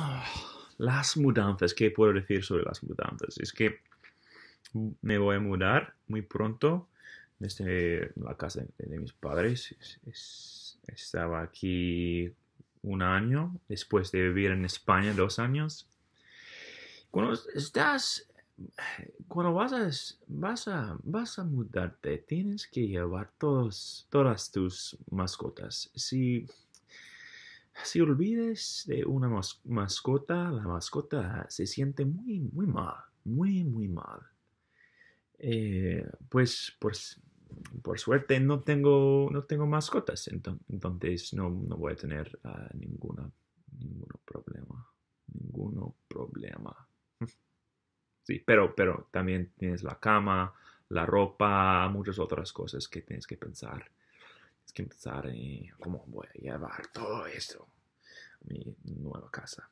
Ah, las mudanzas, ¿qué puedo decir sobre las mudanzas? Es que me voy a mudar muy pronto desde este, la casa de, mis padres. estaba aquí un año después de vivir en España dos años. Cuando estás, cuando vas a, vas a, vas a mudarte, tienes que llevar todos, todas tus mascotas. Si si olvides de una mascota, la mascota se siente muy, muy mal, muy, muy mal. Eh, pues por, suerte no tengo, no tengo mascotas, entonces no, no voy a tener ah, ninguna, ningún problema. Ninguno problema. Sí, pero, pero también tienes la cama, la ropa, muchas otras cosas que tienes que pensar que empezar y eh, cómo voy a llevar todo esto a mi nueva casa.